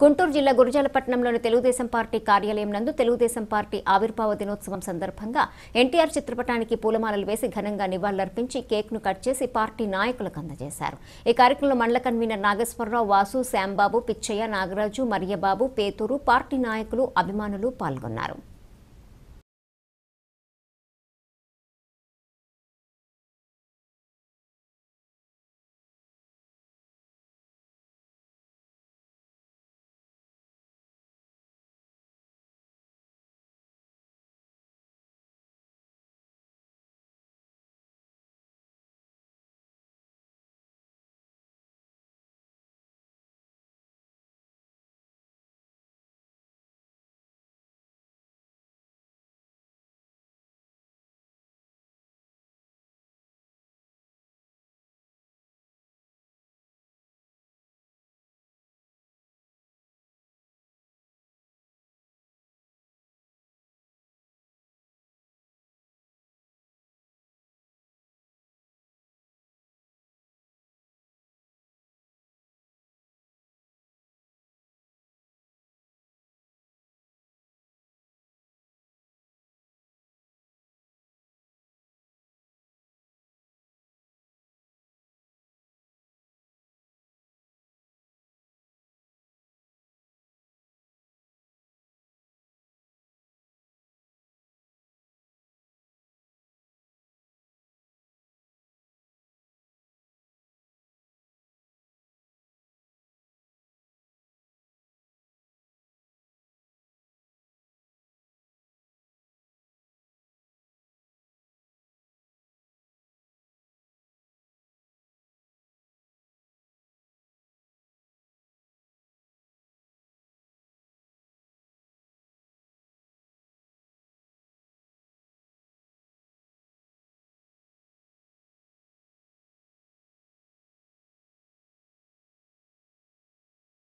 గుంటూరు జిల్లా గురజాలపట్నంలోని తెలుగుదేశం పార్టీ కార్యాలయం నందు తెలుగుదేశం పార్టీ ఆవిర్భావ దినోత్సవం సందర్భంగా ఎన్టీఆర్ చిత్రపటానికి పూలమాలలు వేసి ఘనంగా నివాళులర్పించి కేక్ ను కట్ చేసి పార్టీ నాయకులకు అందజేశారు ఈ కార్యక్రమంలో మండల కన్వీనర్ నాగేశ్వరరావు వాసు శ్యాంబాబు పిచ్చయ్య నాగరాజు మరియబాబు పేతూరు పార్టీ నాయకులు అభిమానులు పాల్గొన్నారు